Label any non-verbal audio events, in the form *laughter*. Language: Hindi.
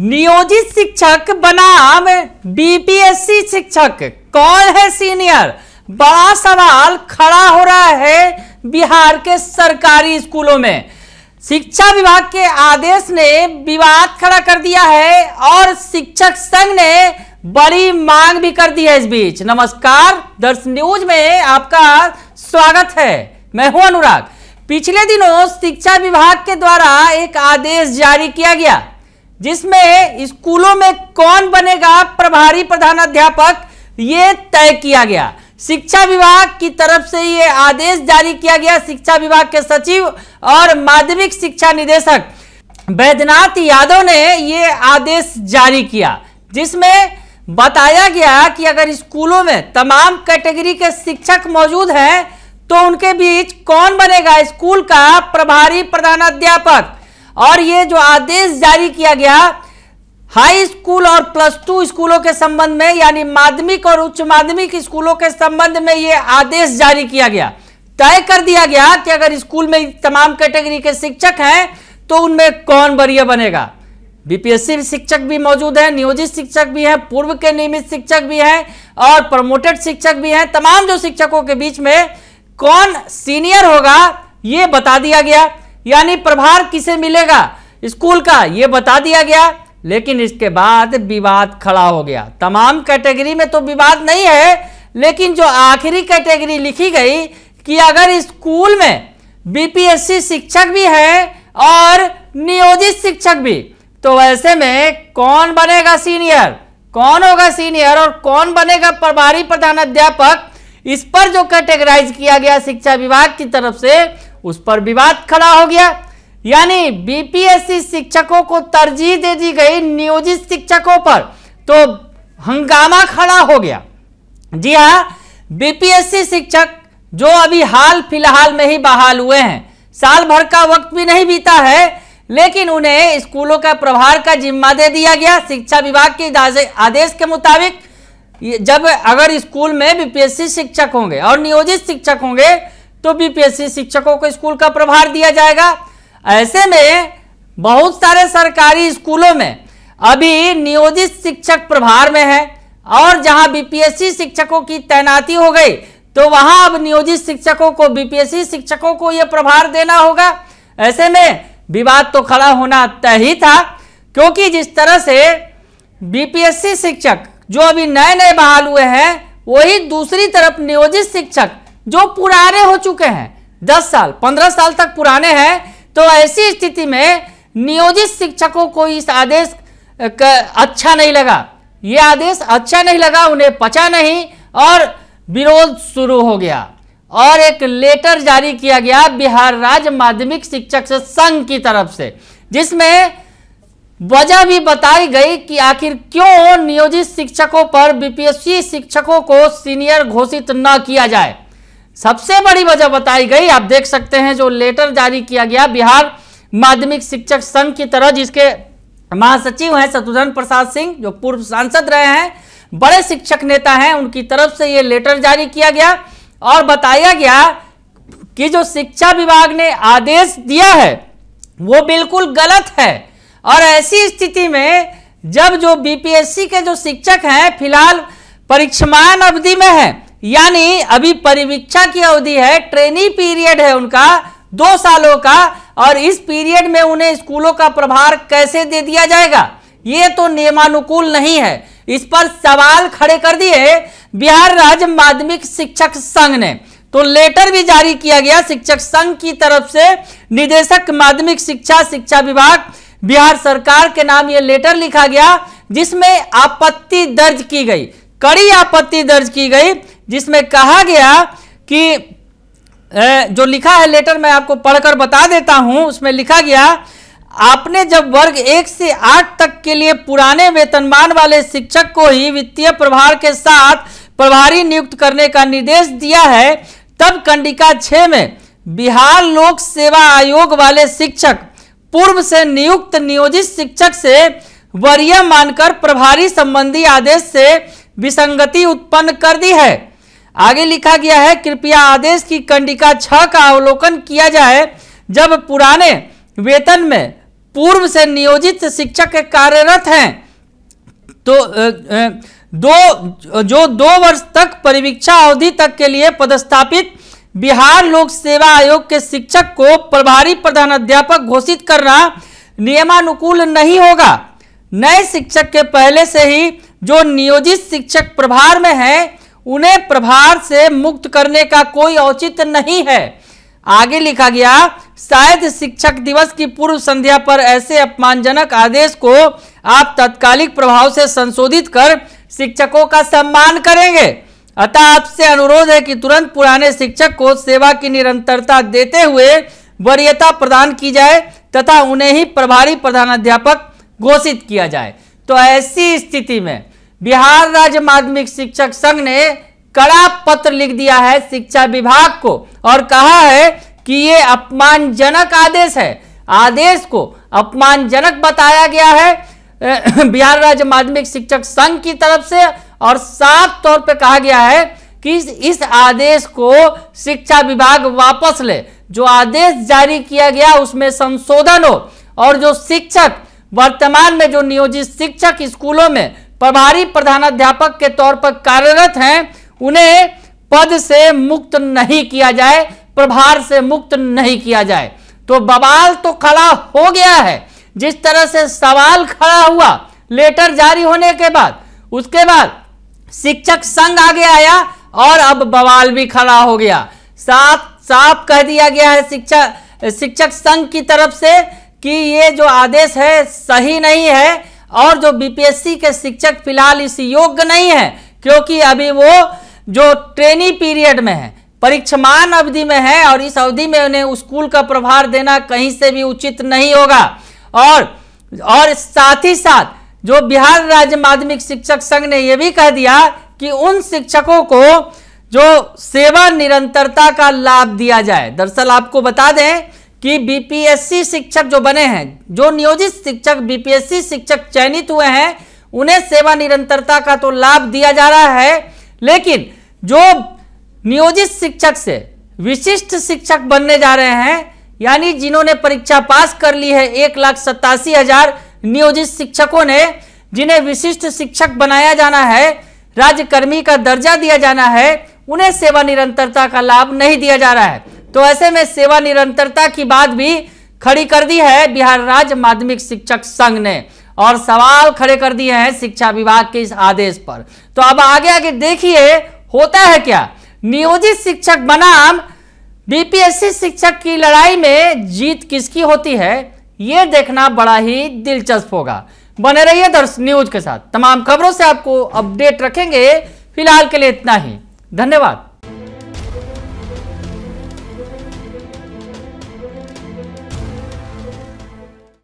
नियोजित शिक्षक बनाम बीपीएससी शिक्षक कौन है सीनियर बड़ा सवाल खड़ा हो रहा है बिहार के सरकारी स्कूलों में शिक्षा विभाग के आदेश ने विवाद खड़ा कर दिया है और शिक्षक संघ ने बड़ी मांग भी कर दी है इस बीच नमस्कार दर्श न्यूज में आपका स्वागत है मैं हूं अनुराग पिछले दिनों शिक्षा विभाग के द्वारा एक आदेश जारी किया गया जिसमें स्कूलों में कौन बनेगा प्रभारी प्रधानाध्यापक ये तय किया गया शिक्षा विभाग की तरफ से ये आदेश जारी किया गया शिक्षा विभाग के सचिव और माध्यमिक शिक्षा निदेशक वैद्यनाथ यादव ने ये आदेश जारी किया जिसमें बताया गया कि अगर स्कूलों में तमाम कैटेगरी के शिक्षक मौजूद हैं तो उनके बीच कौन बनेगा स्कूल का प्रभारी प्रधानाध्यापक और ये जो आदेश जारी किया गया हाई स्कूल और प्लस टू स्कूलों के संबंध में यानी माध्यमिक और उच्च माध्यमिक स्कूलों के संबंध में ये आदेश जारी किया गया तय कर दिया गया कि अगर स्कूल में तमाम कैटेगरी के शिक्षक हैं तो उनमें कौन बरिया बनेगा बीपीएससी शिक्षक भी मौजूद हैं नियोजित शिक्षक भी हैं पूर्व के नियमित शिक्षक भी हैं और प्रमोटेड शिक्षक भी हैं तमाम जो शिक्षकों के बीच में कौन सीनियर होगा ये बता दिया गया यानी प्रभार किसे मिलेगा स्कूल का ये बता दिया गया लेकिन इसके बाद विवाद खड़ा हो गया तमाम कैटेगरी में तो विवाद नहीं है लेकिन जो आखिरी कैटेगरी लिखी गई कि अगर स्कूल में बीपीएससी शिक्षक भी है और नियोजित शिक्षक भी तो ऐसे में कौन बनेगा सीनियर कौन होगा सीनियर और कौन बनेगा प्रभारी प्रधानाध्यापक इस पर जो कैटेगराइज किया गया शिक्षा विभाग की तरफ से उस पर विवाद खड़ा हो गया यानी बीपीएससी शिक्षकों को तरजीह दे दी गई नियोजित शिक्षकों पर तो हंगामा खड़ा हो गया जी हाँ बीपीएससी शिक्षक जो अभी हाल फिलहाल में ही बहाल हुए हैं साल भर का वक्त भी नहीं बीता है लेकिन उन्हें स्कूलों का प्रभार का जिम्मा दे दिया गया शिक्षा विभाग के आदेश के मुताबिक जब अगर स्कूल में बीपीएससी शिक्षक होंगे और नियोजित शिक्षक होंगे तो बीपीएससी शिक्षकों को स्कूल का प्रभार दिया जाएगा ऐसे में बहुत सारे सरकारी स्कूलों में अभी नियोजित शिक्षक प्रभार में है और जहां बीपीएससी शिक्षकों की तैनाती हो गई तो वहां अब नियोजित शिक्षकों को बीपीएससी शिक्षकों को यह प्रभार देना होगा ऐसे में विवाद तो खड़ा होना तय ही था क्योंकि जिस तरह से बीपीएससी शिक्षक जो अभी नए नए बहाल हुए हैं वही दूसरी तरफ नियोजित शिक्षक जो पुराने हो चुके हैं दस साल पंद्रह साल तक पुराने हैं तो ऐसी स्थिति में नियोजित शिक्षकों को इस आदेश अच्छा नहीं लगा ये आदेश अच्छा नहीं लगा उन्हें पचा नहीं और विरोध शुरू हो गया और एक लेटर जारी किया गया बिहार राज्य माध्यमिक शिक्षक संघ की तरफ से जिसमें वजह भी बताई गई कि आखिर क्यों नियोजित शिक्षकों पर बीपीएससी शिक्षकों को सीनियर घोषित न किया जाए सबसे बड़ी वजह बताई गई आप देख सकते हैं जो लेटर जारी किया गया बिहार माध्यमिक शिक्षक संघ की तरह जिसके महासचिव हैं शत्रुघ्न प्रसाद सिंह जो पूर्व सांसद रहे हैं बड़े शिक्षक नेता हैं उनकी तरफ से ये लेटर जारी किया गया और बताया गया कि जो शिक्षा विभाग ने आदेश दिया है वो बिल्कुल गलत है और ऐसी स्थिति में जब जो बीपीएससी के जो शिक्षक हैं फिलहाल परीक्षमान अवधि में हैं यानी अभी परिवीक्षा की अवधि है ट्रेनिंग पीरियड है उनका दो सालों का और इस पीरियड में उन्हें स्कूलों का प्रभार कैसे दे दिया जाएगा ये तो नियमानुकूल नहीं है इस पर सवाल खड़े कर दिए बिहार राज्य माध्यमिक शिक्षक संघ ने तो लेटर भी जारी किया गया शिक्षक संघ की तरफ से निदेशक माध्यमिक शिक्षा शिक्षा विभाग बिहार सरकार के नाम ये लेटर लिखा गया जिसमें आपत्ति दर्ज की गई कड़ी आपत्ति दर्ज की गई जिसमें कहा गया कि जो लिखा है लेटर मैं आपको पढ़कर बता देता हूं उसमें लिखा गया आपने जब वर्ग एक से आठ तक के लिए पुराने वेतनमान वाले शिक्षक को ही वित्तीय प्रभार के साथ प्रभारी नियुक्त करने का निर्देश दिया है तब कंडिका छह में बिहार लोक सेवा आयोग वाले शिक्षक पूर्व से नियुक्त नियोजित शिक्षक से वरीय मानकर प्रभारी संबंधी आदेश से विसंगति उत्पन्न कर दी है आगे लिखा गया है कृपया आदेश की कंडिका छह का अवलोकन किया जाए जब पुराने वेतन में पूर्व से नियोजित शिक्षक कार्यरत हैं तो दो जो दो वर्ष तक परिवीक्षा अवधि तक के लिए पदस्थापित बिहार लोक सेवा आयोग के शिक्षक को प्रभारी प्रधान अध्यापक घोषित करना नियमानुकूल नहीं होगा नए शिक्षक के पहले से ही जो नियोजित शिक्षक प्रभार में हैं उन्हें प्रभार से मुक्त करने का कोई औचित्य नहीं है आगे लिखा गया शायद शिक्षक दिवस की पूर्व संध्या पर ऐसे अपमानजनक आदेश को आप तत्कालिक प्रभाव से संशोधित कर शिक्षकों का सम्मान करेंगे अतः आपसे अनुरोध है कि तुरंत पुराने शिक्षक को सेवा की निरंतरता देते हुए वरीयता प्रदान की जाए तथा उन्हें ही प्रभारी प्रधानाध्यापक घोषित किया जाए तो ऐसी स्थिति में बिहार राज्य माध्यमिक शिक्षक संघ ने कड़ा पत्र लिख दिया है शिक्षा विभाग को और कहा है कि ये अपमानजनक आदेश है आदेश को अपमानजनक बताया गया है *clears throat* बिहार राज्य माध्यमिक शिक्षक संघ की तरफ से और साफ तौर पर कहा गया है कि इस आदेश को शिक्षा विभाग वापस ले जो आदेश जारी किया गया उसमें संशोधन हो और जो शिक्षक वर्तमान में जो नियोजित शिक्षक स्कूलों में प्रभारी प्रधानाध्यापक के तौर पर कार्यरत हैं उन्हें पद से मुक्त नहीं किया जाए प्रभार से मुक्त नहीं किया जाए तो बवाल तो खड़ा हो गया है जिस तरह से सवाल खड़ा हुआ लेटर जारी होने के बाद उसके बाद शिक्षक संघ आगे आया और अब बवाल भी खड़ा हो गया साफ साफ कह दिया गया है शिक्षा शिक्षक संघ की तरफ से कि ये जो आदेश है सही नहीं है और जो बीपीएससी के शिक्षक फिलहाल इस योग्य नहीं है क्योंकि अभी वो जो ट्रेनी पीरियड में है परीक्षमान अवधि में है और इस अवधि में उन्हें स्कूल का प्रभार देना कहीं से भी उचित नहीं होगा और और साथ ही साथ जो बिहार राज्य माध्यमिक शिक्षक संघ ने यह भी कह दिया कि उन शिक्षकों को जो सेवा निरंतरता का लाभ दिया जाए दरअसल आपको बता दें कि बीपीएससी शिक्षक जो बने हैं जो नियोजित शिक्षक बीपीएससी शिक्षक चयनित हुए हैं उन्हें सेवा निरंतरता का तो लाभ दिया जा रहा है लेकिन जो नियोजित शिक्षक से विशिष्ट शिक्षक बनने जा रहे हैं यानी जिन्होंने परीक्षा पास कर ली है एक लाख सत्तासी हजार नियोजित शिक्षकों ने जिन्हें विशिष्ट शिक्षक बनाया जाना है राज्यकर्मी का दर्जा दिया जाना है उन्हें सेवा निरंतरता का लाभ नहीं दिया जा रहा है तो ऐसे में सेवा निरंतरता की बात भी खड़ी कर दी है बिहार राज्य माध्यमिक शिक्षक संघ ने और सवाल खड़े कर दिए हैं शिक्षा विभाग के इस आदेश पर तो अब आगे आगे देखिए होता है क्या नियोजित शिक्षक बनाम बीपीएससी शिक्षक की लड़ाई में जीत किसकी होती है ये देखना बड़ा ही दिलचस्प होगा बने रहिए दर्श न्यूज के साथ तमाम खबरों से आपको अपडेट रखेंगे फिलहाल के लिए इतना ही धन्यवाद